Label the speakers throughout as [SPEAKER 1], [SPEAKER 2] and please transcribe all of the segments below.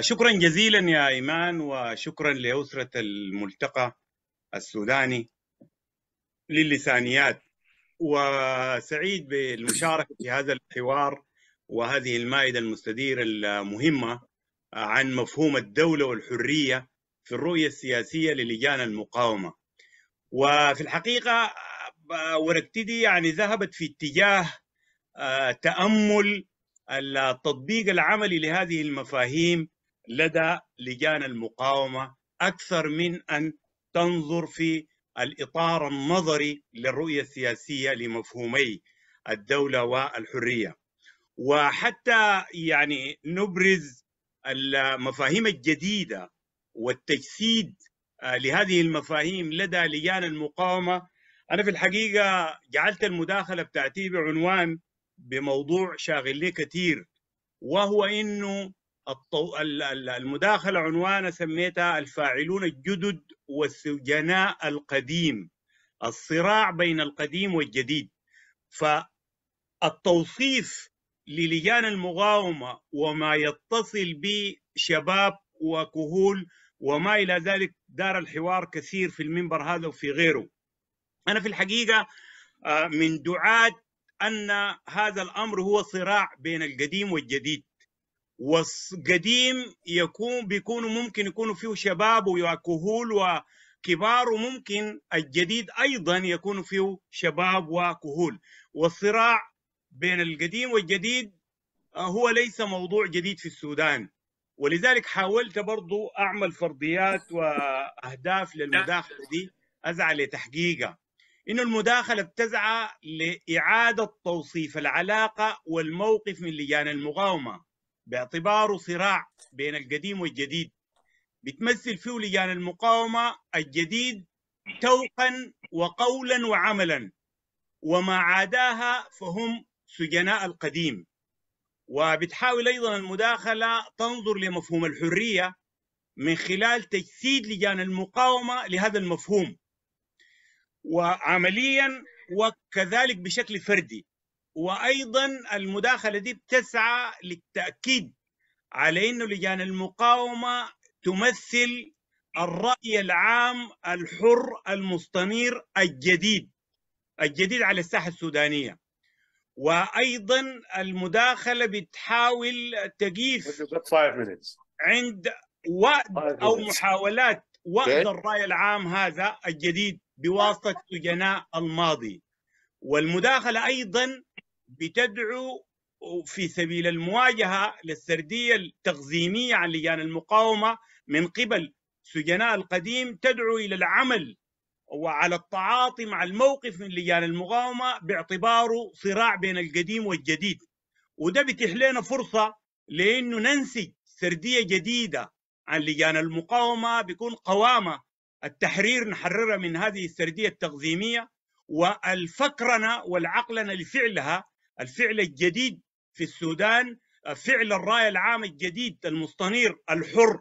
[SPEAKER 1] شكرا جزيلا يا ايمان وشكرا لاسره الملتقى السوداني للسانيات وسعيد بالمشاركه في هذا الحوار وهذه المائده المستديره المهمه عن مفهوم الدوله والحريه في الرؤيه السياسيه للجان المقاومه وفي الحقيقه ورقتي يعني ذهبت في اتجاه آه، تامل التطبيق العملي لهذه المفاهيم لدى لجان المقاومه اكثر من ان تنظر في الاطار النظري للرؤيه السياسيه لمفهومي الدوله والحريه وحتى يعني نبرز المفاهيم الجديده والتجسيد آه، لهذه المفاهيم لدى لجان المقاومه انا في الحقيقه جعلت المداخله بتاعتي بعنوان بموضوع شاغل لي كثير وهو انه الطو... المداخله عنوان سميتها الفاعلون الجدد والسجناء القديم الصراع بين القديم والجديد فالتوصيف للجان المقاومه وما يتصل به شباب وكهول وما الى ذلك دار الحوار كثير في المنبر هذا وفي غيره انا في الحقيقه آه، من دعاه ان هذا الامر هو صراع بين القديم والجديد والقديم يكون بيكونوا ممكن يكونوا فيه شباب وكهول وكبار وممكن الجديد ايضا يكون فيه شباب وكهول والصراع بين القديم والجديد آه، هو ليس موضوع جديد في السودان ولذلك حاولت برضو اعمل فرضيات واهداف للمداخله دي ازعل لتحقيقها انه المداخله بتسعى لاعاده توصيف العلاقه والموقف من لجان المقاومه باعتباره صراع بين القديم والجديد بتمثل فيه لجان المقاومه الجديد توقا وقولا وعملا وما عاداها فهم سجناء القديم وبتحاول ايضا المداخله تنظر لمفهوم الحريه من خلال تجسيد لجان المقاومه لهذا المفهوم وعمليا وكذلك بشكل فردي وايضا المداخله دي بتسعى للتاكيد على انه لجان المقاومه تمثل الراي العام الحر المستنير الجديد الجديد على الساحه السودانيه وايضا المداخله بتحاول تجيف عند وعد او محاولات وعد الراي العام هذا الجديد بواسطة سجناء الماضي والمداخلة أيضا بتدعو في سبيل المواجهة للسردية التخزينية عن لجان المقاومة من قبل سجناء القديم تدعو إلى العمل وعلى التعاطي مع الموقف من لجان المقاومة باعتباره صراع بين القديم والجديد وده بيتيح لنا فرصة لأنه ننسج سردية جديدة عن لجان المقاومة بيكون قوامة التحرير نحررها من هذه السردية التقزيمية والفكرنة والعقلنا لفعلها الفعل الجديد في السودان فعل الرأي العام الجديد المستنير الحر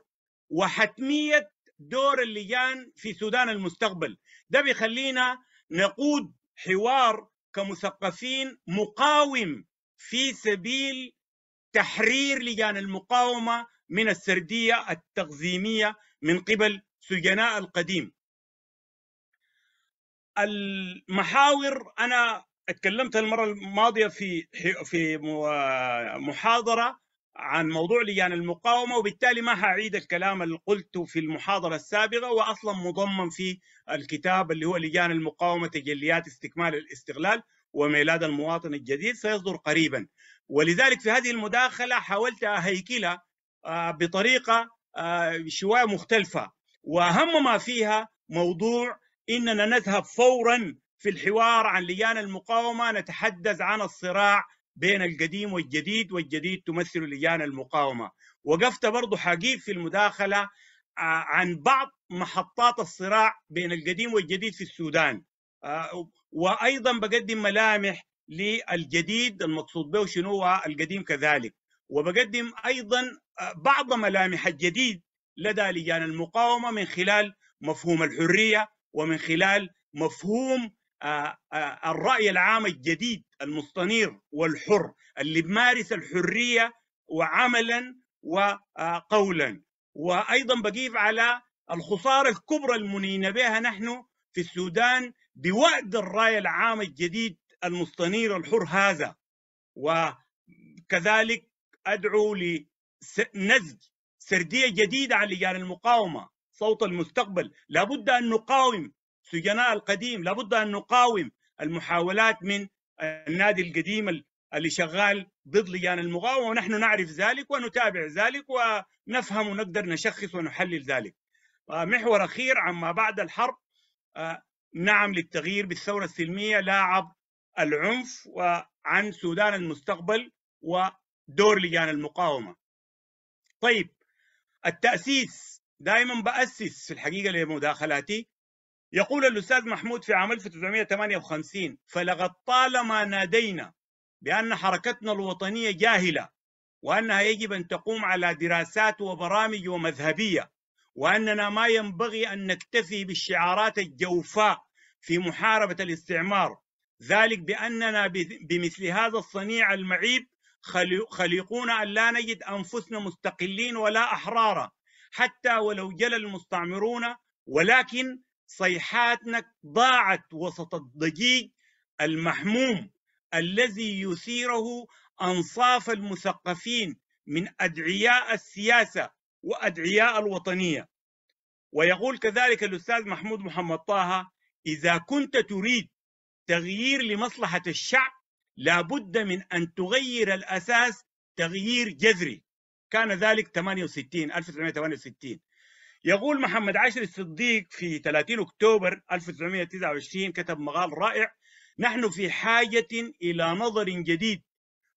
[SPEAKER 1] وحتمية دور اللجان في سودان المستقبل ده بيخلينا نقود حوار كمثقفين مقاوم في سبيل تحرير لجان المقاومة من السردية التقزيمية من قبل سجناء القديم المحاور انا اتكلمت المره الماضيه في في محاضره عن موضوع لجان المقاومه وبالتالي ما هعيد الكلام اللي قلته في المحاضره السابقه واصلا مضمن في الكتاب اللي هو لجان المقاومه تجليات استكمال الاستغلال وميلاد المواطن الجديد سيصدر قريبا ولذلك في هذه المداخله حاولت اهيكلها آه، بطريقه آه، شويه مختلفه واهم ما فيها موضوع اننا نذهب فورا في الحوار عن لجان المقاومه نتحدث عن الصراع بين القديم والجديد والجديد تمثل لجان المقاومه وقفت برضه حقيب في المداخله آه، عن بعض محطات الصراع بين القديم والجديد في السودان آه، وايضا بقدم ملامح للجديد المقصود به شنو القديم كذلك وبقدم ايضا آه، بعض ملامح الجديد لدى لجان المقاومه من خلال مفهوم الحريه ومن خلال مفهوم آه، آه، الراي العام الجديد المستنير والحر اللي بمارس الحريه وعملا وقولا وايضا بقيف على الخساره الكبرى المنين بها نحن في السودان بوعد الراي العام الجديد المستنير الحر هذا وكذلك ادعو لنزج سرديه جديده عن لجان المقاومه صوت المستقبل لابد ان نقاوم سجناء القديم لابد ان نقاوم المحاولات من النادي القديم اللي شغال ضد لجان المقاومه ونحن نعرف ذلك ونتابع ذلك ونفهم ونقدر نشخص ونحلل ذلك. آه، محور اخير عما بعد الحرب آه، نعم للتغيير بالثوره السلميه لاعب العنف وعن آه، سودان المستقبل ودور لجان المقاومه. طيب التأسيس دائما بأسس في الحقيقة لمداخلاتي يقول الأستاذ محمود في عام 1958 فلقد طالما نادينا بأن حركتنا الوطنية جاهلة وأنها يجب أن تقوم على دراسات وبرامج ومذهبية وأننا ما ينبغي أن نكتفي بالشعارات الجوفاء في محاربة الاستعمار ذلك بأننا بمثل هذا الصنيع المعيب خليقون أن لا نجد أنفسنا مستقلين ولا أحرارا حتى ولو جل المستعمرون ولكن صيحاتنا ضاعت وسط الضجيج المحموم الذي يثيره أنصاف المثقفين من أدعياء السياسة وأدعياء الوطنية ويقول كذلك الأستاذ محمود محمد طه إذا كنت تريد تغيير لمصلحة الشعب لابد من أن تغير الأساس تغيير جذري كان ذلك 68 1968 يقول محمد عاشر الصديق في 30 أكتوبر 1929 كتب مقال رائع نحن في حاجة إلى نظر جديد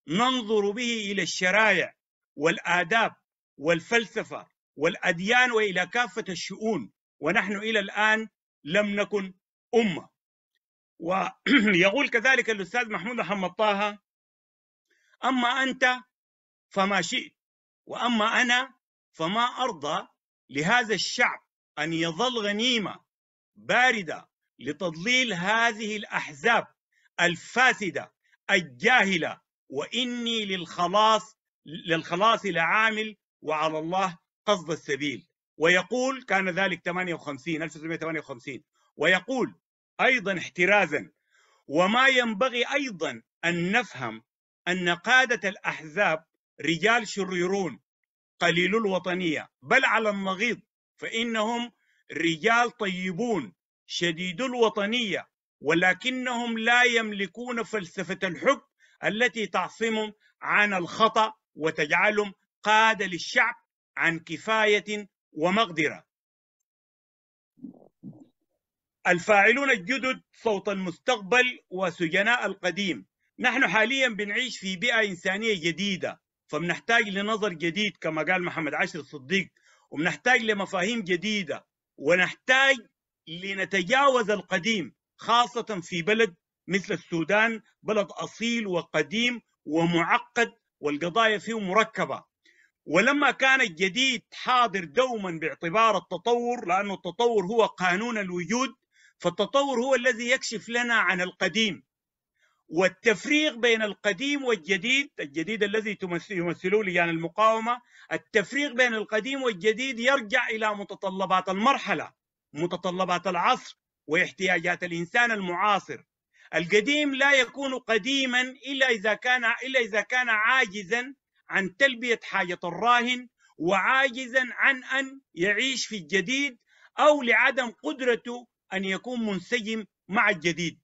[SPEAKER 1] ننظر به إلى الشرائع والآداب والفلسفة والأديان وإلى كافة الشؤون ونحن إلى الآن لم نكن أمة ويقول كذلك الأستاذ محمود محمد طه أما أنت فما شئت وأما أنا فما أرضى لهذا الشعب أن يظل غنيمة باردة لتضليل هذه الأحزاب الفاسدة الجاهلة وإني للخلاص للخلاص لعامل وعلى الله قصد السبيل ويقول كان ذلك 58 1958 ويقول ايضا احترازا وما ينبغي ايضا ان نفهم ان قاده الاحزاب رجال شريرون قليل الوطنيه بل على النغيض فانهم رجال طيبون شديد الوطنيه ولكنهم لا يملكون فلسفه الحب التي تعصمهم عن الخطا وتجعلهم قاده للشعب عن كفايه ومقدره الفاعلون الجدد صوت المستقبل وسجناء القديم نحن حاليا بنعيش في بيئة إنسانية جديدة فبنحتاج لنظر جديد كما قال محمد عاشر الصديق وبنحتاج لمفاهيم جديدة ونحتاج لنتجاوز القديم خاصة في بلد مثل السودان بلد أصيل وقديم ومعقد والقضايا فيه مركبة ولما كان الجديد حاضر دوما باعتبار التطور لأن التطور هو قانون الوجود فالتطور هو الذي يكشف لنا عن القديم والتفريق بين القديم والجديد الجديد الذي يمثله لجان يعني المقاومة التفريق بين القديم والجديد يرجع إلى متطلبات المرحلة متطلبات العصر واحتياجات الإنسان المعاصر القديم لا يكون قديما إلا إذا كان إلا إذا كان عاجزا عن تلبية حاجة الراهن وعاجزا عن أن يعيش في الجديد أو لعدم قدرته أن يكون منسجم مع الجديد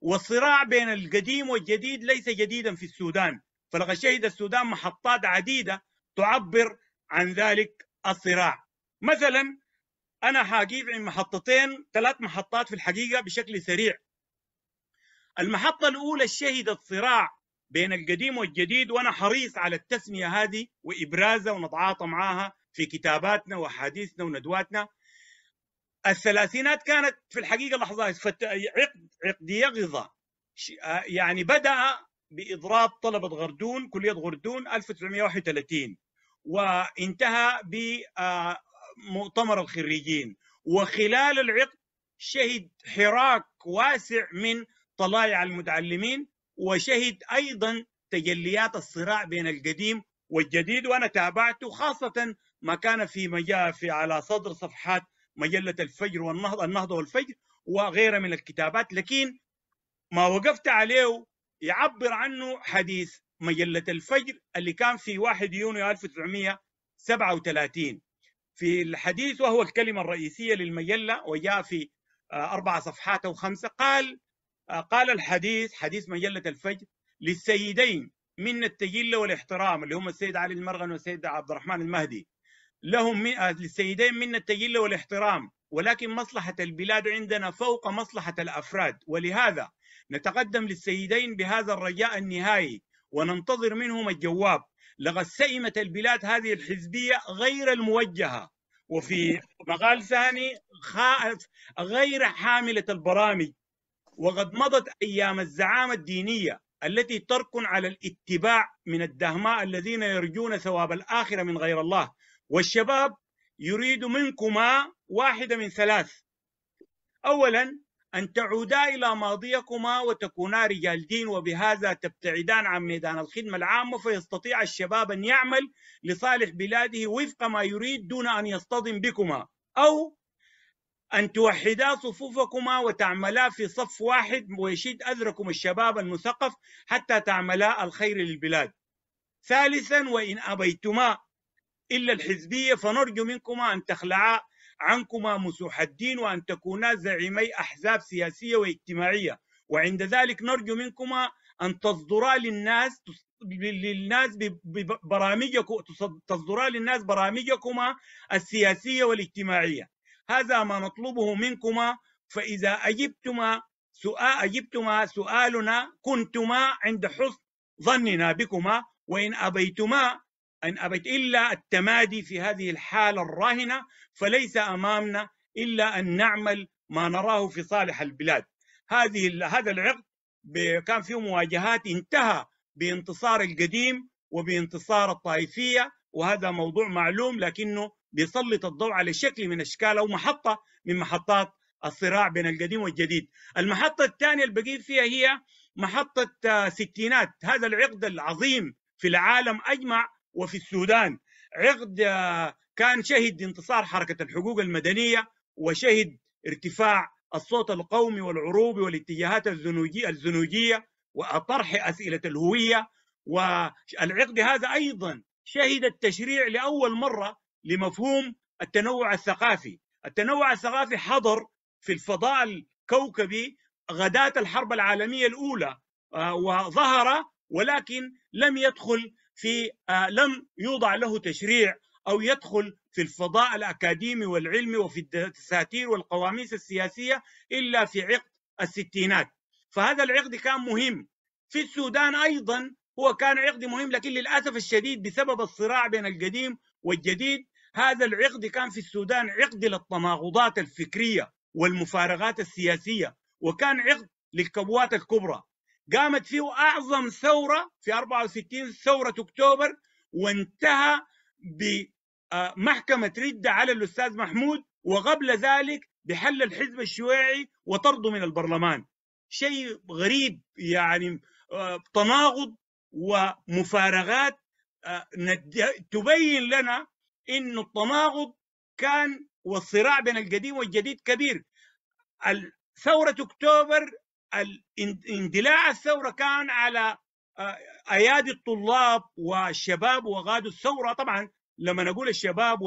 [SPEAKER 1] والصراع بين القديم والجديد ليس جديدا في السودان فلقد شهد السودان محطات عديدة تعبر عن ذلك الصراع مثلا أنا حاجيب عن محطتين ثلاث محطات في الحقيقة بشكل سريع المحطة الأولى شهدت صراع بين القديم والجديد وأنا حريص على التسمية هذه وإبرازها ونتعاطى معها في كتاباتنا وأحاديثنا وندواتنا الثلاثينات كانت في الحقيقه لحظه عقد عقد عقديه آه، يعني بدا باضراب طلبه غردون كليه غردون 1931 وانتهى بمؤتمر آه، الخريجين وخلال العقد شهد حراك واسع من طلائع المتعلمين وشهد ايضا تجليات الصراع بين القديم والجديد وانا تابعته خاصه ما كان في مجال في على صدر صفحات مجله الفجر والنهضه النهضه والفجر وغيرها من الكتابات لكن ما وقفت عليه يعبر عنه حديث مجله الفجر اللي كان في 1 يونيو 1937 في الحديث وهو الكلمه الرئيسيه للمجله وجاء في آه، اربع صفحات او خمسه قال آه، قال الحديث حديث مجله الفجر للسيدين من التجله والاحترام اللي هم السيد علي المرغن والسيد عبد الرحمن المهدي لهم للسيدين منا التجلة والاحترام ولكن مصلحة البلاد عندنا فوق مصلحة الأفراد ولهذا نتقدم للسيدين بهذا الرجاء النهائي وننتظر منهم الجواب لقد سئمت البلاد هذه الحزبية غير الموجهة وفي مقال ثاني خائف غير حاملة البرامج وقد مضت أيام الزعامة الدينية التي تركن على الاتباع من الدهماء الذين يرجون ثواب الآخرة من غير الله والشباب يريد منكما واحدة من ثلاث أولا أن تعودا إلى ماضيكما وتكونا رجال دين وبهذا تبتعدان عن ميدان الخدمة العامة فيستطيع الشباب أن يعمل لصالح بلاده وفق ما يريد دون أن يصطدم بكما أو أن توحدا صفوفكما وتعملا في صف واحد ويشد أذركم الشباب المثقف حتى تعملا الخير للبلاد ثالثا وإن أبيتما إلا الحزبية فنرجو منكما أن تخلعا عنكما مسوح الدين وأن تكونا زعيمي أحزاب سياسية واجتماعية وعند ذلك نرجو منكما أن تصدرا للناس للناس ببرامجكم تصدرا للناس برامجكما السياسية والاجتماعية هذا ما نطلبه منكما فإذا أجبتما سؤال أجبتما سؤالنا كنتما عند حسن ظننا بكما وإن أبيتما أن أبت إلا التمادي في هذه الحالة الراهنة فليس أمامنا إلا أن نعمل ما نراه في صالح البلاد هذه هذا العقد كان فيه مواجهات انتهى بانتصار القديم وبانتصار الطائفية وهذا موضوع معلوم لكنه بيسلط الضوء على شكل من أشكال أو محطة من محطات الصراع بين القديم والجديد المحطة الثانية البقيت فيها هي محطة آه، ستينات هذا العقد العظيم في العالم أجمع وفي السودان عقد آه، كان شهد انتصار حركة الحقوق المدنية وشهد ارتفاع الصوت القومي والعروبي والاتجاهات الزنوجية, الزنوجية وطرح أسئلة الهوية والعقد هذا أيضا شهد التشريع لأول مرة لمفهوم التنوع الثقافي التنوع الثقافي حضر في الفضاء الكوكبي غداة الحرب العالمية الأولى آه، وظهر ولكن لم يدخل في آه، لم يوضع له تشريع أو يدخل في الفضاء الأكاديمي والعلمي وفي الدساتير والقواميس السياسية إلا في عقد الستينات فهذا العقد كان مهم في السودان أيضا هو كان عقد مهم لكن للأسف الشديد بسبب الصراع بين القديم والجديد هذا العقد كان في السودان عقد للتناقضات الفكرية والمفارغات السياسية وكان عقد للكبوات الكبرى قامت فيه اعظم ثوره في 64 ثوره اكتوبر وانتهى بمحكمه رده على الاستاذ محمود وقبل ذلك بحل الحزب الشيوعي وطرده من البرلمان شيء غريب يعني تناقض ومفارغات تبين لنا انه التناقض كان والصراع بين القديم والجديد كبير ثورة أكتوبر اندلاع الثورة كان على آه، أيادي الطلاب والشباب وغادوا الثورة طبعا لما نقول الشباب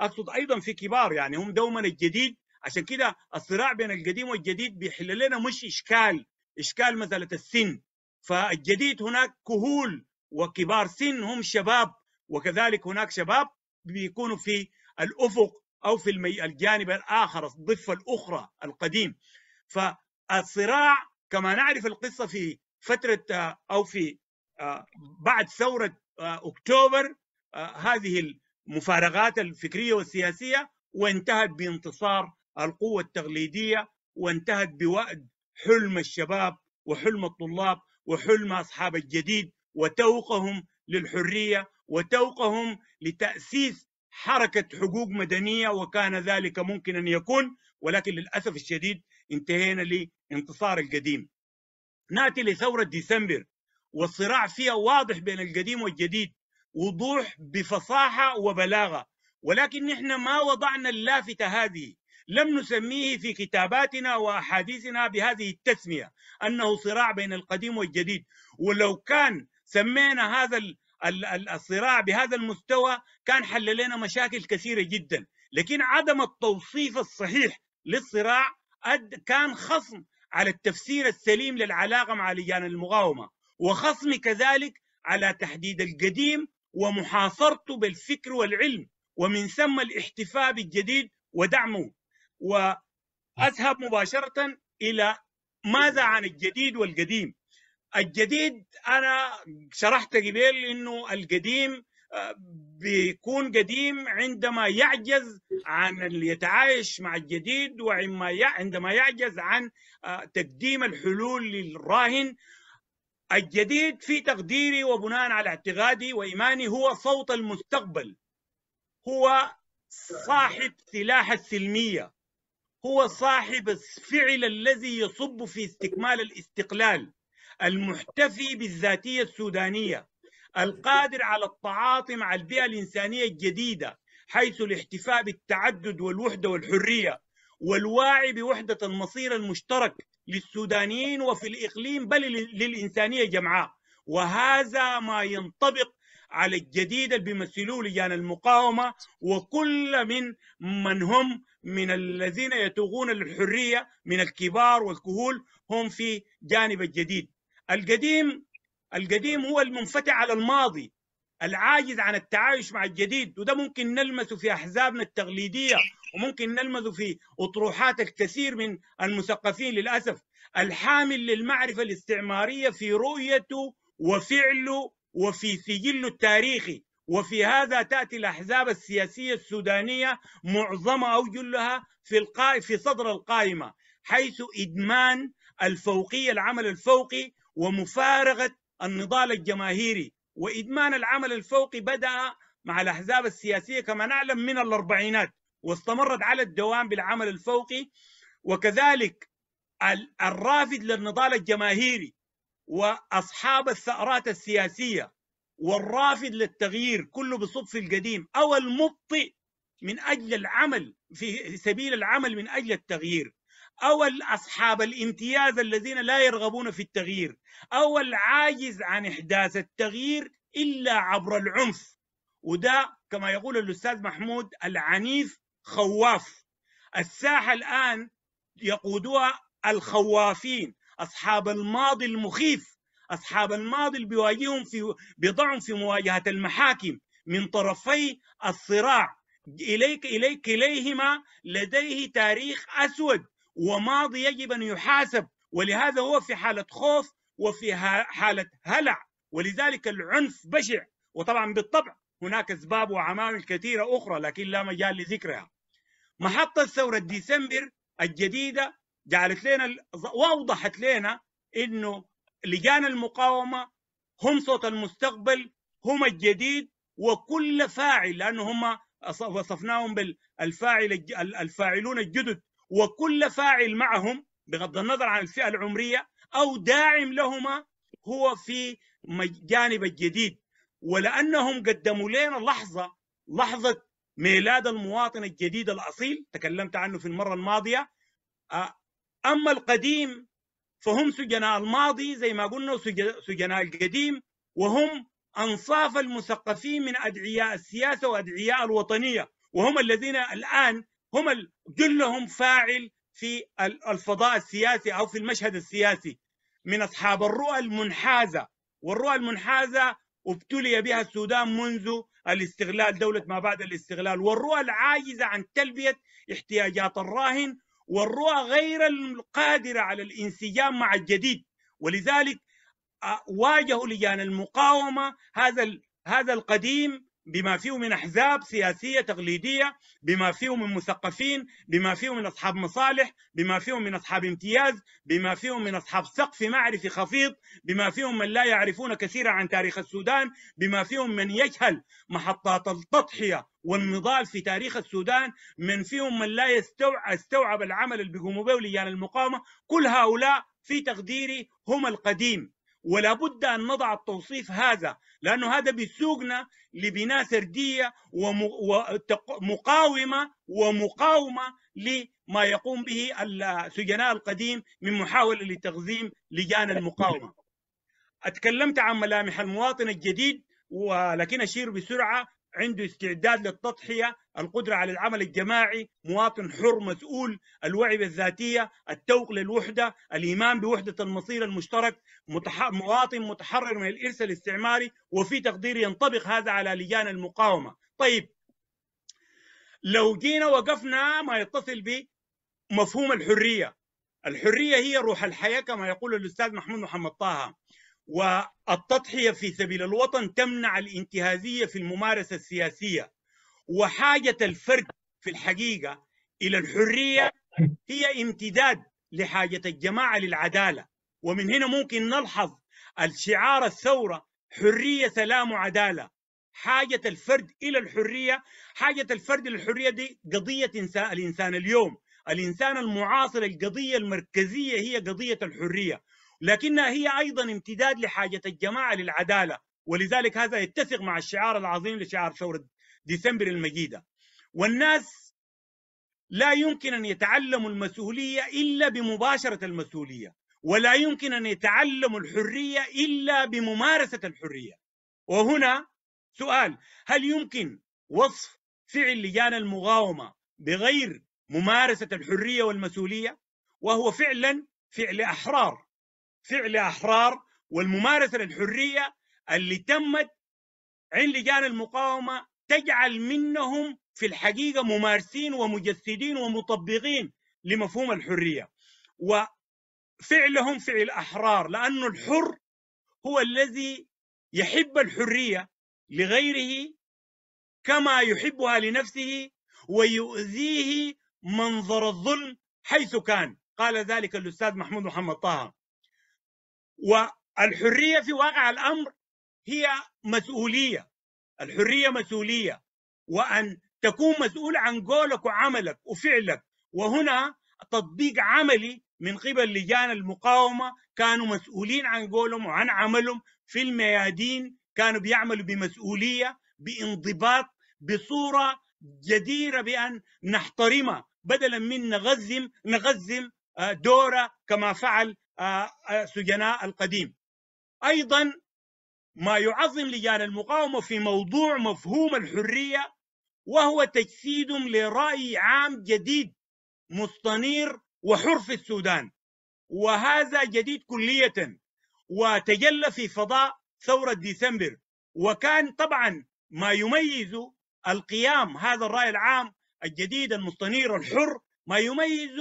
[SPEAKER 1] أقصد أيضا في كبار يعني هم دوما الجديد عشان كده الصراع بين القديم والجديد بيحل لنا مش إشكال إشكال مسألة السن فالجديد هناك كهول وكبار سن هم شباب وكذلك هناك شباب بيكونوا في الأفق أو في الجانب الآخر الضفة الأخرى القديم ف الصراع كما نعرف القصة في فترة أو في آه، بعد ثورة آه، أكتوبر آه، هذه المفارغات الفكرية والسياسية وانتهت بانتصار القوة التقليدية وانتهت بوأد حلم الشباب وحلم الطلاب وحلم أصحاب الجديد وتوقهم للحرية وتوقهم لتأسيس حركة حقوق مدنية وكان ذلك ممكن أن يكون ولكن للأسف الشديد انتهينا لانتصار القديم ناتي لثورة ديسمبر والصراع فيها واضح بين القديم والجديد وضوح بفصاحة وبلاغة ولكن نحن ما وضعنا اللافتة هذه لم نسميه في كتاباتنا وأحاديثنا بهذه التسمية أنه صراع بين القديم والجديد ولو كان سمينا هذا الصراع بهذا المستوى كان حل لنا مشاكل كثيرة جدا لكن عدم التوصيف الصحيح للصراع كان خصم على التفسير السليم للعلاقه مع لجان المقاومه وخصم كذلك على تحديد القديم ومحاصرته بالفكر والعلم ومن ثم الاحتفاء بالجديد ودعمه واذهب مباشره الى ماذا عن الجديد والقديم الجديد انا شرحت قبل انه القديم بيكون قديم عندما يعجز عن يتعايش مع الجديد وعندما يعجز عن آه، تقديم الحلول للراهن الجديد في تقديري وبناء على اعتقادي وإيماني هو صوت المستقبل هو صاحب سلاح السلمية هو صاحب الفعل الذي يصب في استكمال الاستقلال المحتفي بالذاتية السودانية القادر على التعاطي مع البيئة الإنسانية الجديدة حيث الاحتفاء بالتعدد والوحدة والحرية والواعي بوحدة المصير المشترك للسودانيين وفي الإقليم بل للإنسانية جمعاء وهذا ما ينطبق على الجديد اللي بيمثلوه لجان المقاومة وكل من من هم من الذين يتوغون للحرية من الكبار والكهول هم في جانب الجديد القديم القديم هو المنفتح على الماضي العاجز عن التعايش مع الجديد وده ممكن نلمسه في احزابنا التقليديه وممكن نلمسه في اطروحات الكثير من المثقفين للاسف الحامل للمعرفه الاستعماريه في رؤيته وفعله وفي سجله التاريخي وفي هذا تاتي الاحزاب السياسيه السودانيه معظمها او جلها في القا... في صدر القائمه حيث ادمان الفوقيه العمل الفوقي ومفارقه النضال الجماهيري وإدمان العمل الفوقي بدأ مع الأحزاب السياسية كما نعلم من الأربعينات واستمرت على الدوام بالعمل الفوقي وكذلك الرافد للنضال الجماهيري واصحاب الثأرات السياسيه والرافد للتغيير كله بصب القديم او المبطئ من اجل العمل في سبيل العمل من اجل التغيير او اصحاب الامتياز الذين لا يرغبون في التغيير او العاجز عن احداث التغيير الا عبر العنف وده كما يقول الاستاذ محمود العنيف خواف الساحه الان يقودها الخوافين اصحاب الماضي المخيف اصحاب الماضي اللي بيواجههم في بضعهم في مواجهه المحاكم من طرفي الصراع اليك اليك اليهما لديه تاريخ اسود وماضي يجب أن يحاسب ولهذا هو في حالة خوف وفي حالة هلع ولذلك العنف بشع وطبعا بالطبع هناك أسباب وعوامل كثيرة أخرى لكن لا مجال لذكرها محطة ثورة ديسمبر الجديدة جعلت لنا وأوضحت لنا أنه لجان المقاومة هم صوت المستقبل هم الجديد وكل فاعل لأنه هم وصفناهم بالفاعل الفاعلون الجدد وكل فاعل معهم بغض النظر عن الفئة العمرية أو داعم لهما هو في جانب الجديد ولأنهم قدموا لنا لحظة لحظة ميلاد المواطن الجديد الأصيل تكلمت عنه في المرة الماضية أما القديم فهم سجناء الماضي زي ما قلنا سجناء القديم وهم أنصاف المثقفين من أدعياء السياسة وأدعياء الوطنية وهم الذين الآن هم كلهم فاعل في الفضاء السياسي او في المشهد السياسي من اصحاب الرؤى المنحازه والرؤى المنحازه ابتلي بها السودان منذ الاستغلال دوله ما بعد الاستغلال والرؤى العاجزه عن تلبيه احتياجات الراهن والرؤى غير القادره على الانسجام مع الجديد ولذلك آه، واجهوا لجان المقاومه هذا هذا القديم بما فيه من احزاب سياسيه تقليديه بما فيه من مثقفين بما فيه من اصحاب مصالح بما فيه من اصحاب امتياز بما فيه من اصحاب سقف معرفي خفيض بما فيهم من لا يعرفون كثيرا عن تاريخ السودان بما فيهم من يجهل محطات التضحيه والنضال في تاريخ السودان من فيهم من لا يستوعب العمل اللي بيقوموا به لجان المقاومه كل هؤلاء في تقديري هم القديم ولا بد أن نضع التوصيف هذا لأنه هذا بيسوقنا لبناء سردية ومقاومة ومقاومة لما يقوم به السجناء القديم من محاولة لتغزيم لجان المقاومة أتكلمت عن ملامح المواطن الجديد ولكن أشير بسرعة عنده استعداد للتضحية القدرة على العمل الجماعي مواطن حر مسؤول الوعي بالذاتية التوق للوحدة الإيمان بوحدة المصير المشترك مواطن متحرر من الإرث الاستعماري وفي تقديري ينطبق هذا على لجان المقاومة طيب لو جينا وقفنا ما يتصل بمفهوم الحرية الحرية هي روح الحياة كما يقول الأستاذ محمود محمد طه والتضحيه في سبيل الوطن تمنع الانتهازيه في الممارسه السياسيه وحاجه الفرد في الحقيقه الى الحريه هي امتداد لحاجه الجماعه للعداله ومن هنا ممكن نلحظ الشعار الثوره حريه سلام وعداله حاجه الفرد الى الحريه حاجه الفرد للحريه دي قضيه الانسان اليوم الانسان المعاصر القضيه المركزيه هي قضيه الحريه لكنها هي أيضا امتداد لحاجة الجماعة للعدالة ولذلك هذا يتسق مع الشعار العظيم لشعار ثورة ديسمبر المجيدة والناس لا يمكن أن يتعلموا المسؤولية إلا بمباشرة المسؤولية ولا يمكن أن يتعلموا الحرية إلا بممارسة الحرية وهنا سؤال هل يمكن وصف فعل لجان المقاومة بغير ممارسة الحرية والمسؤولية وهو فعلا فعل أحرار فعل أحرار والممارسة للحرية اللي تمت عند لجان المقاومة تجعل منهم في الحقيقة ممارسين ومجسدين ومطبقين لمفهوم الحرية وفعلهم فعل أحرار لأن الحر هو الذي يحب الحرية لغيره كما يحبها لنفسه ويؤذيه منظر الظلم حيث كان قال ذلك الأستاذ محمود محمد طه والحريه في واقع الامر هي مسؤوليه الحريه مسؤوليه وان تكون مسؤول عن قولك وعملك وفعلك وهنا تطبيق عملي من قبل لجان المقاومه كانوا مسؤولين عن قولهم وعن عملهم في الميادين كانوا بيعملوا بمسؤوليه بانضباط بصوره جديره بان نحترمها بدلا من نغزم نغزم آه، دوره كما فعل آه، آه، سجناء القديم ايضا ما يعظم لجان المقاومه في موضوع مفهوم الحريه وهو تجسيد لراي عام جديد مستنير وحر في السودان وهذا جديد كليه وتجلى في فضاء ثوره ديسمبر وكان طبعا ما يميز القيام هذا الراي العام الجديد المستنير الحر ما يميز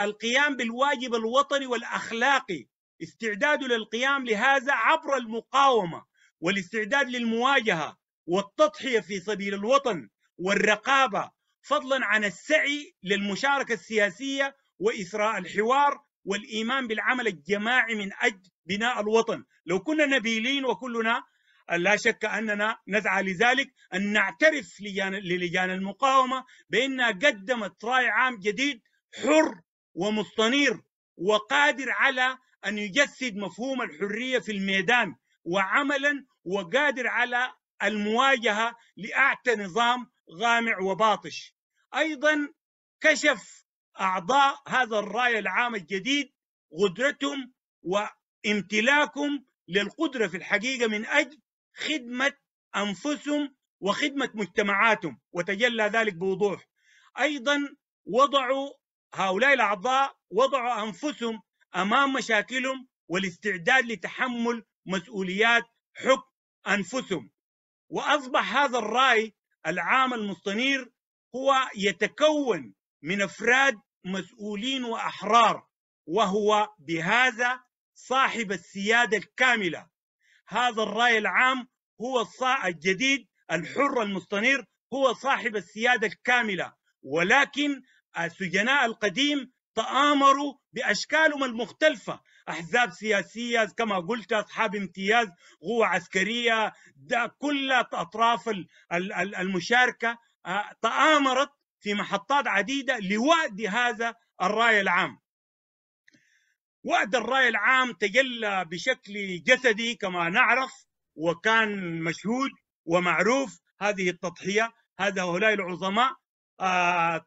[SPEAKER 1] القيام بالواجب الوطني والاخلاقي استعداد للقيام لهذا عبر المقاومه والاستعداد للمواجهه والتضحيه في سبيل الوطن والرقابه فضلا عن السعي للمشاركه السياسيه واثراء الحوار والايمان بالعمل الجماعي من اجل بناء الوطن، لو كنا نبيلين وكلنا لا شك اننا نسعى لذلك ان نعترف للجان المقاومه بانها قدمت راي عام جديد حر ومستنير وقادر على ان يجسد مفهوم الحريه في الميدان وعملا وقادر على المواجهه لاعتى نظام غامع وباطش. ايضا كشف اعضاء هذا الراي العام الجديد قدرتهم وامتلاكهم للقدره في الحقيقه من اجل خدمه انفسهم وخدمه مجتمعاتهم وتجلى ذلك بوضوح. ايضا وضعوا هؤلاء الأعضاء وضعوا أنفسهم أمام مشاكلهم والاستعداد لتحمل مسؤوليات حكم أنفسهم وأصبح هذا الرأي العام المستنير هو يتكون من أفراد مسؤولين وأحرار وهو بهذا صاحب السيادة الكاملة هذا الرأي العام هو الجديد الحر المستنير هو صاحب السيادة الكاملة ولكن السجناء القديم تآمروا بأشكالهم المختلفة أحزاب سياسية كما قلت أصحاب امتياز قوة عسكرية ده كل أطراف المشاركة آه، تآمرت في محطات عديدة لوأد هذا الرأي العام وأد الرأي العام تجلى بشكل جسدي كما نعرف وكان مشهود ومعروف هذه التضحية هذا هؤلاء العظماء آه،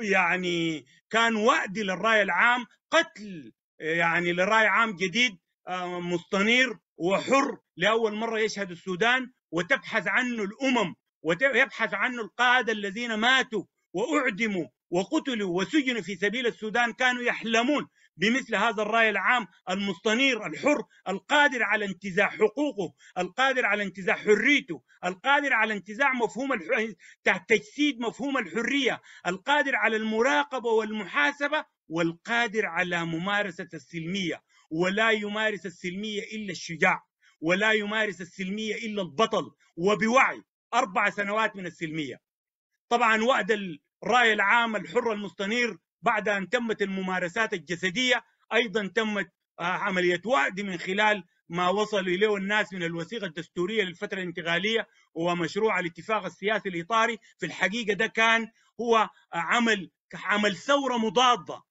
[SPEAKER 1] يعني كان وعد للراي العام قتل يعني لراي عام جديد آه، مستنير وحر لاول مره يشهد السودان وتبحث عنه الامم ويبحث عنه القاده الذين ماتوا واعدموا وقتلوا وسجنوا في سبيل السودان كانوا يحلمون بمثل هذا الراي العام المستنير الحر القادر على انتزاع حقوقه القادر على انتزاع حريته القادر على انتزاع مفهوم الح... تجسيد مفهوم الحريه القادر على المراقبه والمحاسبه والقادر على ممارسه السلميه ولا يمارس السلميه الا الشجاع ولا يمارس السلميه الا البطل وبوعي اربع سنوات من السلميه طبعا وعد الراي العام الحر المستنير بعد أن تمت الممارسات الجسدية أيضا تمت آه، عملية وعد من خلال ما وصل إليه الناس من الوثيقة الدستورية للفترة الانتقالية ومشروع الاتفاق السياسي الإطاري في الحقيقة ده كان هو آه، عمل عمل ثورة مضادة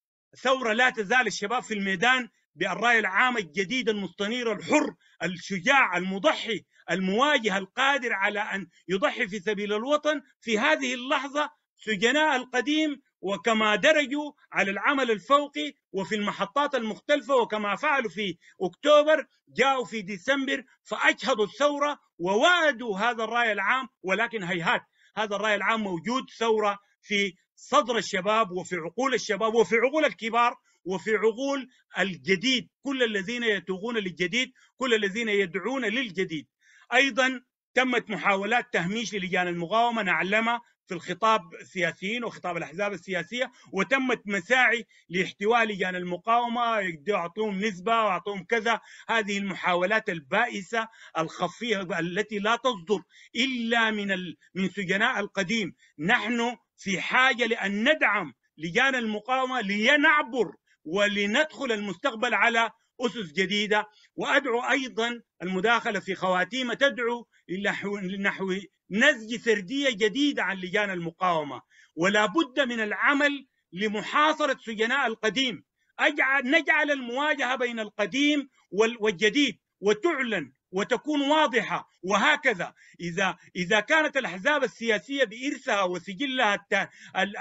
[SPEAKER 1] ثورة لا تزال الشباب في الميدان بالرأي العام الجديد المستنير الحر الشجاع المضحي المواجه القادر على أن يضحي في سبيل الوطن في هذه اللحظة سجناء القديم وكما درجوا على العمل الفوقي وفي المحطات المختلفة وكما فعلوا في أكتوبر جاءوا في ديسمبر فأجهضوا الثورة ووادوا هذا الرأي العام ولكن هيهات هذا الرأي العام موجود ثورة في صدر الشباب وفي عقول الشباب وفي عقول الكبار وفي عقول الجديد كل الذين يتوغون للجديد كل الذين يدعون للجديد أيضا تمت محاولات تهميش للجان المقاومة نعلمها في الخطاب السياسيين وخطاب الاحزاب السياسيه وتمت مساعي لاحتواء لجان المقاومه يعطوهم نسبه واعطوهم كذا هذه المحاولات البائسه الخفيه التي لا تصدر الا من من سجناء القديم نحن في حاجه لان ندعم لجان المقاومه لنعبر ولندخل المستقبل على أسس جديدة وأدعو أيضا المداخلة في خواتيم تدعو لنحو نسج سردية جديدة عن لجان المقاومة ولا بد من العمل لمحاصرة سجناء القديم أجعل نجعل المواجهة بين القديم والجديد وتعلن وتكون واضحة وهكذا إذا إذا كانت الأحزاب السياسية بإرثها وسجلها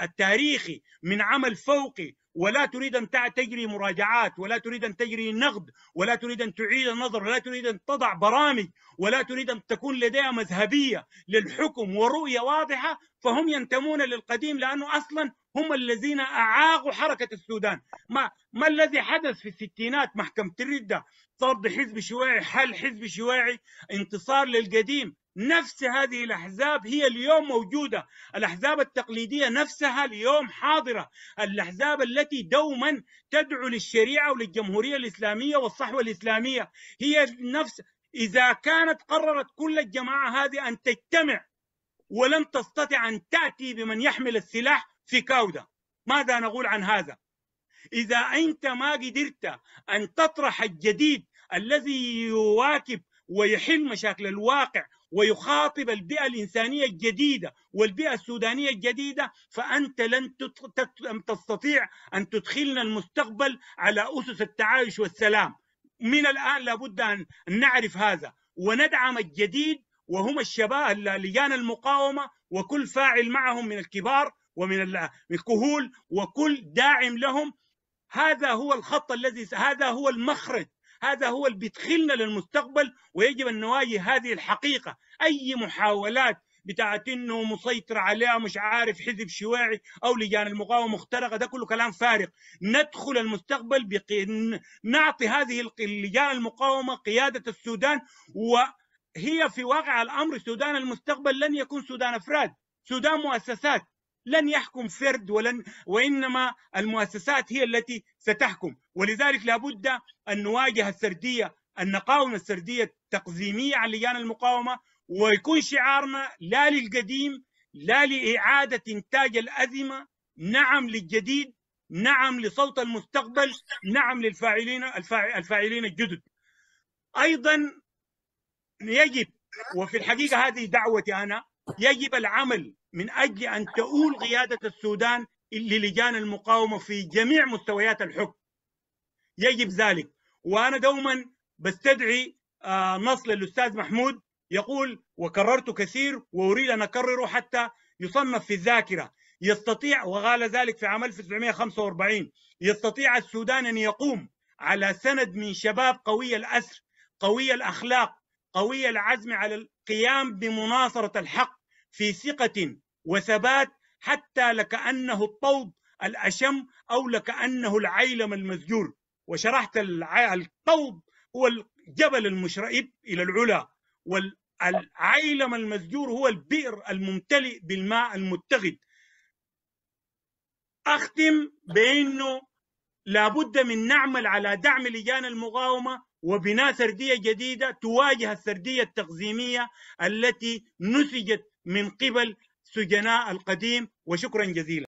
[SPEAKER 1] التاريخي من عمل فوقي ولا تريد أن تجري مراجعات ولا تريد أن تجري نقد ولا تريد أن تعيد النظر ولا تريد أن تضع برامج ولا تريد أن تكون لديها مذهبية للحكم ورؤية واضحة فهم ينتمون للقديم لأنه أصلا هم الذين أعاقوا حركة السودان ما, ما الذي حدث في الستينات محكمة الردة طرد حزب شيوعي حل حزب شيوعي انتصار للقديم نفس هذه الأحزاب هي اليوم موجودة الأحزاب التقليدية نفسها اليوم حاضرة الأحزاب التي دوما تدعو للشريعة وللجمهورية الإسلامية والصحوة الإسلامية هي نفس إذا كانت قررت كل الجماعة هذه أن تجتمع ولم تستطع أن تأتي بمن يحمل السلاح في كاودة ماذا نقول عن هذا؟ إذا أنت ما قدرت أن تطرح الجديد الذي يواكب ويحل مشاكل الواقع ويخاطب البيئة الإنسانية الجديدة والبيئة السودانية الجديدة فأنت لن تستطيع أن تدخلنا المستقبل على أسس التعايش والسلام من الآن لابد أن نعرف هذا وندعم الجديد وهم الشباب لجان المقاومة وكل فاعل معهم من الكبار ومن الكهول وكل داعم لهم هذا هو الخط الذي هذا هو المخرج هذا هو اللي بيدخلنا للمستقبل ويجب ان نواجه هذه الحقيقه اي محاولات بتاعت انه مسيطر عليها مش عارف حزب شيوعي او لجان المقاومه مخترقه ده كله كلام فارغ ندخل المستقبل بقي... نعطي هذه لجان المقاومه قياده السودان وهي في واقع الامر سودان المستقبل لن يكون سودان افراد سودان مؤسسات لن يحكم فرد ولن وانما المؤسسات هي التي ستحكم ولذلك لابد ان نواجه السرديه ان نقاوم السرديه التقزيميه عن لجان المقاومه ويكون شعارنا لا للقديم لا لاعاده انتاج الازمه نعم للجديد نعم لصوت المستقبل نعم للفاعلين الفاعلين الجدد ايضا يجب وفي الحقيقه هذه دعوتي انا يجب العمل من أجل أن تؤول قيادة السودان للجان المقاومة في جميع مستويات الحكم يجب ذلك وأنا دوما بستدعي آه، نص للأستاذ محمود يقول وكررت كثير وأريد أن أكرره حتى يصنف في الذاكرة يستطيع وقال ذلك في عام 1945 يستطيع السودان أن يقوم على سند من شباب قوي الأسر قوي الأخلاق قوي العزم على القيام بمناصرة الحق في ثقة وثبات حتى لكأنه الطود الأشم أو لكأنه العيلم المسجور وشرحت الطود هو الجبل المشرئب إلى العلا والعيلم المسجور هو البئر الممتلئ بالماء المتغد أختم بأنه لابد من نعمل على دعم لجان المقاومة وبناء سردية جديدة تواجه السردية التقزيمية التي نسجت من قبل سجناء القديم وشكرا جزيلا